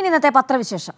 ഇനി ഇന്നത്തെ പത്രവിശേഷം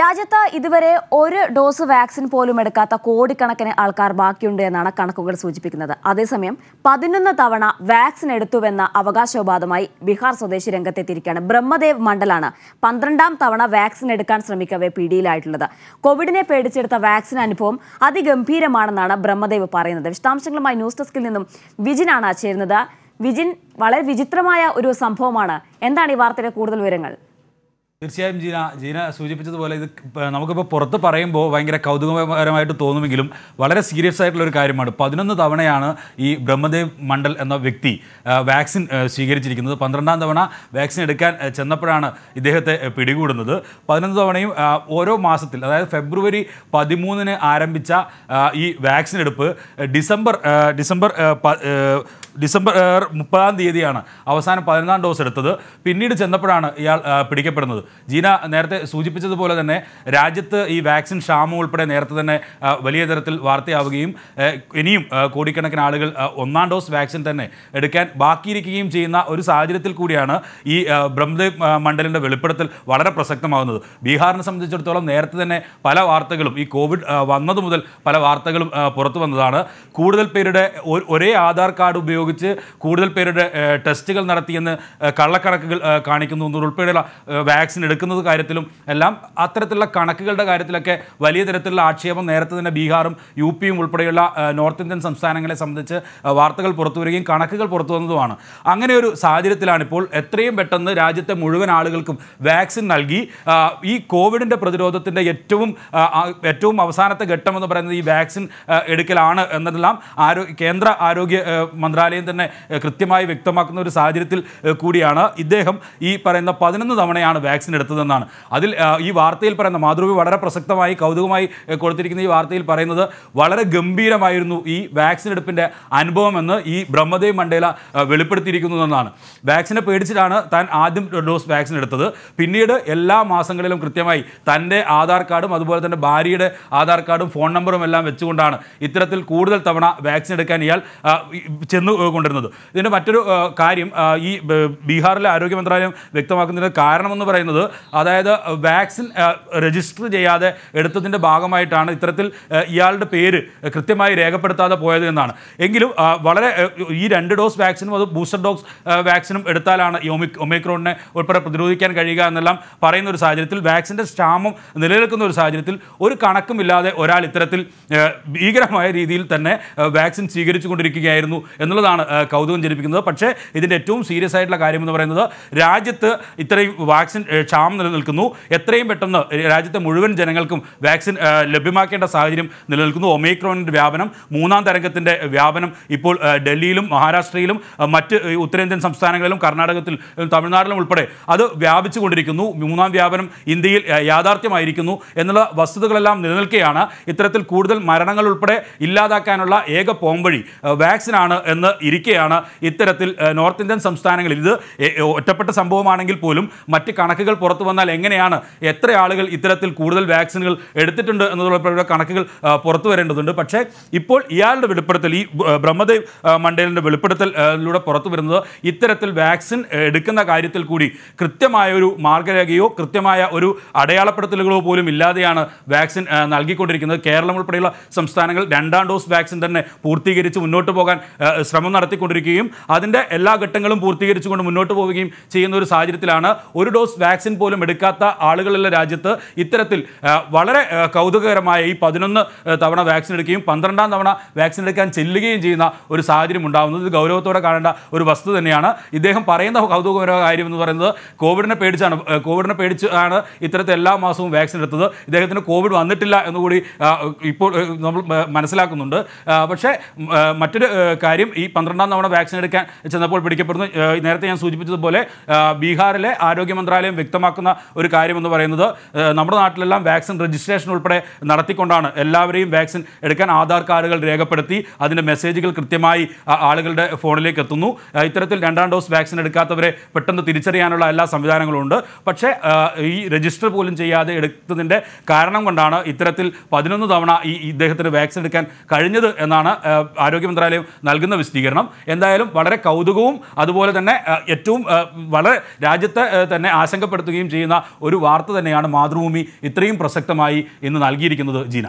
രാജ്യത്ത് ഇതുവരെ ഒരു ഡോസ് വാക്സിൻ പോലും എടുക്കാത്ത കോടിക്കണക്കിന് ആൾക്കാർ ബാക്കിയുണ്ട് എന്നാണ് കണക്കുകൾ സൂചിപ്പിക്കുന്നത് അതേസമയം പതിനൊന്ന് തവണ വാക്സിൻ എടുത്തുവെന്ന അവകാശവാദമായി ബീഹാർ സ്വദേശി രംഗത്തെത്തിയിരിക്കുകയാണ് ബ്രഹ്മദേവ് മണ്ഡലാണ് പന്ത്രണ്ടാം തവണ വാക്സിൻ എടുക്കാൻ ശ്രമിക്കവേ പിടിയിലായിട്ടുള്ളത് കോവിഡിനെ പേടിച്ചെടുത്ത വാക്സിൻ അനുഭവം അതിഗംഭീരമാണെന്നാണ് ബ്രഹ്മദേവ് പറയുന്നത് വിശദാംശങ്ങളുമായി ന്യൂസ് ഡെസ്കിൽ നിന്നും വിജിനാണ് ചേരുന്നത് വിജിൻ വളരെ വിചിത്രമായ ഒരു സംഭവമാണ് എന്താണ് ഈ വാർത്തയുടെ കൂടുതൽ വിവരങ്ങൾ തീർച്ചയായും ജീന ജീന സൂചിപ്പിച്ചതുപോലെ ഇത് നമുക്കിപ്പോൾ പുറത്ത് പറയുമ്പോൾ ഭയങ്കര കൗതുകപരമായിട്ട് തോന്നുമെങ്കിലും വളരെ സീരിയസ് ആയിട്ടുള്ള ഒരു കാര്യമാണ് പതിനൊന്ന് തവണയാണ് ഈ ബ്രഹ്മദേവ് മണ്ഡൽ എന്ന വ്യക്തി വാക്സിൻ സ്വീകരിച്ചിരിക്കുന്നത് പന്ത്രണ്ടാം തവണ വാക്സിൻ എടുക്കാൻ ചെന്നപ്പോഴാണ് ഇദ്ദേഹത്തെ പിടികൂടുന്നത് പതിനൊന്ന് തവണയും ഓരോ മാസത്തിൽ അതായത് ഫെബ്രുവരി പതിമൂന്നിന് ആരംഭിച്ച ഈ വാക്സിൻ എടുപ്പ് ഡിസംബർ ഡിസംബർ ഡിസംബർ മുപ്പതാം തീയതിയാണ് അവസാനം പതിനൊന്നാം ഡോസ് എടുത്തത് പിന്നീട് ചെന്നപ്പോഴാണ് ഇയാൾ പിടിക്കപ്പെടുന്നത് ജീന നേരത്തെ സൂചിപ്പിച്ചതുപോലെ തന്നെ രാജ്യത്ത് ഈ വാക്സിൻ ക്ഷാമം ഉൾപ്പെടെ നേരത്തെ തന്നെ വലിയ തരത്തിൽ വാർത്തയാവുകയും ഇനിയും കോടിക്കണക്കിന് ആളുകൾ ഒന്നാം ഡോസ് വാക്സിൻ തന്നെ എടുക്കാൻ ബാക്കിയിരിക്കുകയും ചെയ്യുന്ന ഒരു സാഹചര്യത്തിൽ കൂടിയാണ് ഈ ബ്രഹ്മദേവ് മണ്ഡലിൻ്റെ വെളിപ്പെടുത്തൽ വളരെ പ്രസക്തമാകുന്നത് ബീഹാറിനെ സംബന്ധിച്ചിടത്തോളം നേരത്തെ തന്നെ പല വാർത്തകളും ഈ കോവിഡ് വന്നതു മുതൽ പല വാർത്തകളും പുറത്തു വന്നതാണ് കൂടുതൽ പേരുടെ ഒരേ ആധാർ കാർഡ് ഉപയോഗിച്ച് ഉപയോഗിച്ച് കൂടുതൽ പേരുടെ ടെസ്റ്റുകൾ നടത്തിയെന്ന് കള്ളക്കണക്കുകൾ കാണിക്കുന്നു ഉൾപ്പെടെയുള്ള വാക്സിൻ എടുക്കുന്നത് കാര്യത്തിലും എല്ലാം അത്തരത്തിലുള്ള കണക്കുകളുടെ കാര്യത്തിലൊക്കെ വലിയ തരത്തിലുള്ള ആക്ഷേപം നേരത്തെ തന്നെ ബീഹാറും യു പിയും ഉൾപ്പെടെയുള്ള നോർത്ത് ഇന്ത്യൻ സംസ്ഥാനങ്ങളെ സംബന്ധിച്ച് വാർത്തകൾ പുറത്തു വരികയും കണക്കുകൾ പുറത്തു വന്നതുമാണ് അങ്ങനെ ഒരു സാഹചര്യത്തിലാണ് ഇപ്പോൾ എത്രയും പെട്ടെന്ന് രാജ്യത്തെ മുഴുവൻ ആളുകൾക്കും വാക്സിൻ നൽകി ഈ കോവിഡിൻ്റെ പ്രതിരോധത്തിൻ്റെ ഏറ്റവും ഏറ്റവും അവസാനത്തെ ഘട്ടം എന്ന് പറയുന്നത് ഈ വാക്സിൻ എടുക്കലാണ് എന്നതെല്ലാം ആരോ കേന്ദ്ര ആരോഗ്യ മന്ത്രാലയം ന്യായാലയം തന്നെ കൃത്യമായി വ്യക്തമാക്കുന്ന ഒരു സാഹചര്യത്തിൽ കൂടിയാണ് ഇദ്ദേഹം ഈ പറയുന്ന പതിനൊന്ന് തവണയാണ് വാക്സിൻ എടുത്തതെന്നാണ് അതിൽ ഈ വാർത്തയിൽ പറയുന്ന മാതൃഭൂമി വളരെ പ്രസക്തമായി കൗതുകമായി കൊടുത്തിരിക്കുന്ന ഈ വാർത്തയിൽ പറയുന്നത് വളരെ ഗംഭീരമായിരുന്നു ഈ വാക്സിൻ എടുപ്പിൻ്റെ അനുഭവമെന്ന് ഈ ബ്രഹ്മദേവ് മണ്ടേല വെളിപ്പെടുത്തിയിരിക്കുന്നതെന്നാണ് എന്നാണ് വാക്സിനെ പേടിച്ചിട്ടാണ് താൻ ആദ്യം ഡോസ് വാക്സിൻ എടുത്തത് പിന്നീട് എല്ലാ മാസങ്ങളിലും കൃത്യമായി തൻ്റെ ആധാർ കാർഡും അതുപോലെ തന്നെ ഭാര്യയുടെ ആധാർ കാർഡും ഫോൺ നമ്പറും എല്ലാം വെച്ചുകൊണ്ടാണ് ഇത്തരത്തിൽ കൂടുതൽ തവണ വാക്സിൻ എടുക്കാൻ ഇയാൾ ചെന്നു കൊണ്ടുവരുന്നത് ഇതിൻ്റെ മറ്റൊരു കാര്യം ഈ ബീഹാറിലെ ആരോഗ്യ മന്ത്രാലയം വ്യക്തമാക്കുന്നതിന് കാരണമെന്ന് പറയുന്നത് അതായത് വാക്സിൻ രജിസ്റ്റർ ചെയ്യാതെ എടുത്തതിൻ്റെ ഭാഗമായിട്ടാണ് ഇത്തരത്തിൽ ഇയാളുടെ പേര് കൃത്യമായി രേഖപ്പെടുത്താതെ പോയത് എന്നാണ് എങ്കിലും വളരെ ഈ രണ്ട് ഡോസ് വാക്സിനും അത് ബൂസ്റ്റർ ഡോസ് വാക്സിനും എടുത്താലാണ് ഈ ഒമിക് ഒമിക്രോണിനെ ഉൾപ്പെടെ പ്രതിരോധിക്കാൻ കഴിയുക എന്നെല്ലാം പറയുന്ന ഒരു സാഹചര്യത്തിൽ വാക്സിൻ്റെ സ്റ്റാമും നിലനിൽക്കുന്ന ഒരു സാഹചര്യത്തിൽ ഒരു കണക്കുമില്ലാതെ ഒരാൾ ഇത്തരത്തിൽ ഭീകരമായ രീതിയിൽ തന്നെ വാക്സിൻ സ്വീകരിച്ചുകൊണ്ടിരിക്കുകയായിരുന്നു എന്നുള്ളതാണ് എന്നുള്ളതാണ് കൗതുകം ജനിപ്പിക്കുന്നത് പക്ഷേ ഇതിൻ്റെ ഏറ്റവും സീരിയസ് ആയിട്ടുള്ള കാര്യം എന്ന് പറയുന്നത് രാജ്യത്ത് ഇത്രയും വാക്സിൻ ക്ഷാമം നിലനിൽക്കുന്നു എത്രയും പെട്ടെന്ന് രാജ്യത്തെ മുഴുവൻ ജനങ്ങൾക്കും വാക്സിൻ ലഭ്യമാക്കേണ്ട സാഹചര്യം നിലനിൽക്കുന്നു ഒമേക്രോണിൻ്റെ വ്യാപനം മൂന്നാം തരംഗത്തിൻ്റെ വ്യാപനം ഇപ്പോൾ ഡൽഹിയിലും മഹാരാഷ്ട്രയിലും മറ്റ് ഉത്തരേന്ത്യൻ സംസ്ഥാനങ്ങളിലും കർണാടകത്തിൽ തമിഴ്നാട്ടിലും ഉൾപ്പെടെ അത് വ്യാപിച്ചു കൊണ്ടിരിക്കുന്നു മൂന്നാം വ്യാപനം ഇന്ത്യയിൽ യാഥാർത്ഥ്യമായിരിക്കുന്നു എന്നുള്ള വസ്തുതകളെല്ലാം നിലനിൽക്കുകയാണ് ഇത്തരത്തിൽ കൂടുതൽ മരണങ്ങൾ ഉൾപ്പെടെ ഇല്ലാതാക്കാനുള്ള ഏക പോംവഴി വാക്സിനാണ് എന്ന് ഇരിക്കുകയാണ് ഇത്തരത്തിൽ നോർത്ത് ഇന്ത്യൻ സംസ്ഥാനങ്ങളിൽ ഇത് ഒറ്റപ്പെട്ട സംഭവമാണെങ്കിൽ പോലും മറ്റ് കണക്കുകൾ പുറത്തു വന്നാൽ എങ്ങനെയാണ് എത്ര ആളുകൾ ഇത്തരത്തിൽ കൂടുതൽ വാക്സിനുകൾ എടുത്തിട്ടുണ്ട് എന്നുള്ള കണക്കുകൾ പുറത്തു വരേണ്ടതുണ്ട് പക്ഷേ ഇപ്പോൾ ഇയാളുടെ വെളിപ്പെടുത്തൽ ഈ ബ്രഹ്മദേവ് മണ്ഡലിൻ്റെ വെളിപ്പെടുത്തലിലൂടെ പുറത്തു വരുന്നത് ഇത്തരത്തിൽ വാക്സിൻ എടുക്കുന്ന കാര്യത്തിൽ കൂടി കൃത്യമായ ഒരു മാർഗരേഖയോ കൃത്യമായ ഒരു അടയാളപ്പെടുത്തലുകളോ പോലും ഇല്ലാതെയാണ് വാക്സിൻ നൽകിക്കൊണ്ടിരിക്കുന്നത് കേരളം ഉൾപ്പെടെയുള്ള സംസ്ഥാനങ്ങൾ രണ്ടാം ഡോസ് വാക്സിൻ തന്നെ പൂർത്തീകരിച്ച് മുന്നോട്ട് പോകാൻ ശ്രമം ശ്രമം നടത്തിക്കൊണ്ടിരിക്കുകയും അതിൻ്റെ എല്ലാ ഘട്ടങ്ങളും പൂർത്തീകരിച്ചുകൊണ്ട് മുന്നോട്ട് പോവുകയും ചെയ്യുന്ന ഒരു സാഹചര്യത്തിലാണ് ഒരു ഡോസ് വാക്സിൻ പോലും എടുക്കാത്ത ആളുകളുള്ള രാജ്യത്ത് ഇത്തരത്തിൽ വളരെ കൗതുകകരമായ ഈ പതിനൊന്ന് തവണ വാക്സിൻ എടുക്കുകയും പന്ത്രണ്ടാം തവണ വാക്സിൻ എടുക്കാൻ ചെല്ലുകയും ചെയ്യുന്ന ഒരു സാഹചര്യം ഉണ്ടാകുന്നത് ഇത് ഗൗരവത്തോടെ കാണേണ്ട ഒരു വസ്തു തന്നെയാണ് ഇദ്ദേഹം പറയുന്ന കൗതുകകരമായ കാര്യം എന്ന് പറയുന്നത് കോവിഡിനെ പേടിച്ചാണ് കോവിഡിനെ പേടിച്ച് ആണ് ഇത്തരത്തിൽ എല്ലാ മാസവും വാക്സിൻ എടുത്തത് ഇദ്ദേഹത്തിന് കോവിഡ് വന്നിട്ടില്ല എന്നുകൂടി ഇപ്പോൾ നമ്മൾ മനസ്സിലാക്കുന്നുണ്ട് പക്ഷേ മറ്റൊരു കാര്യം ഈ പന്ത്രണ്ടാം തവണ വാക്സിൻ എടുക്കാൻ ചെന്നപ്പോൾ പിടിക്കപ്പെടുന്നു നേരത്തെ ഞാൻ സൂചിപ്പിച്ചതുപോലെ ബീഹാറിലെ ആരോഗ്യ മന്ത്രാലയം വ്യക്തമാക്കുന്ന ഒരു കാര്യമെന്ന് പറയുന്നത് നമ്മുടെ നാട്ടിലെല്ലാം വാക്സിൻ രജിസ്ട്രേഷൻ ഉൾപ്പെടെ നടത്തിക്കൊണ്ടാണ് എല്ലാവരെയും വാക്സിൻ എടുക്കാൻ ആധാർ കാർഡുകൾ രേഖപ്പെടുത്തി അതിൻ്റെ മെസ്സേജുകൾ കൃത്യമായി ആളുകളുടെ ഫോണിലേക്ക് എത്തുന്നു ഇത്തരത്തിൽ രണ്ടാം ഡോസ് വാക്സിൻ എടുക്കാത്തവരെ പെട്ടെന്ന് തിരിച്ചറിയാനുള്ള എല്ലാ സംവിധാനങ്ങളും ഉണ്ട് പക്ഷേ ഈ രജിസ്റ്റർ പോലും ചെയ്യാതെ എടുത്തതിൻ്റെ കാരണം കൊണ്ടാണ് ഇത്തരത്തിൽ പതിനൊന്ന് തവണ ഈ ഇദ്ദേഹത്തിന് വാക്സിൻ എടുക്കാൻ കഴിഞ്ഞത് എന്നാണ് ആരോഗ്യ മന്ത്രാലയം നൽകുന്ന വിശദീകരണം പ്രതികരണം എന്തായാലും വളരെ കൗതുകവും അതുപോലെ തന്നെ ഏറ്റവും വളരെ രാജ്യത്തെ തന്നെ ആശങ്കപ്പെടുത്തുകയും ചെയ്യുന്ന ഒരു വാർത്ത തന്നെയാണ് മാതൃഭൂമി ഇത്രയും പ്രസക്തമായി ഇന്ന് നൽകിയിരിക്കുന്നത് ജീന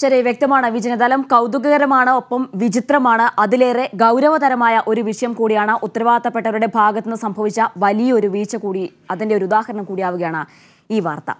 ശരി വ്യക്തമാണ് വിജയതലം കൗതുകകരമാണ് ഒപ്പം വിചിത്രമാണ് അതിലേറെ ഗൗരവതരമായ ഒരു വിഷയം കൂടിയാണ് ഉത്തരവാദിത്തപ്പെട്ടവരുടെ ഭാഗത്തുനിന്ന് സംഭവിച്ച വലിയൊരു വീഴ്ച കൂടി അതിൻ്റെ ഒരു ഉദാഹരണം കൂടിയാവുകയാണ് ഈ വാർത്ത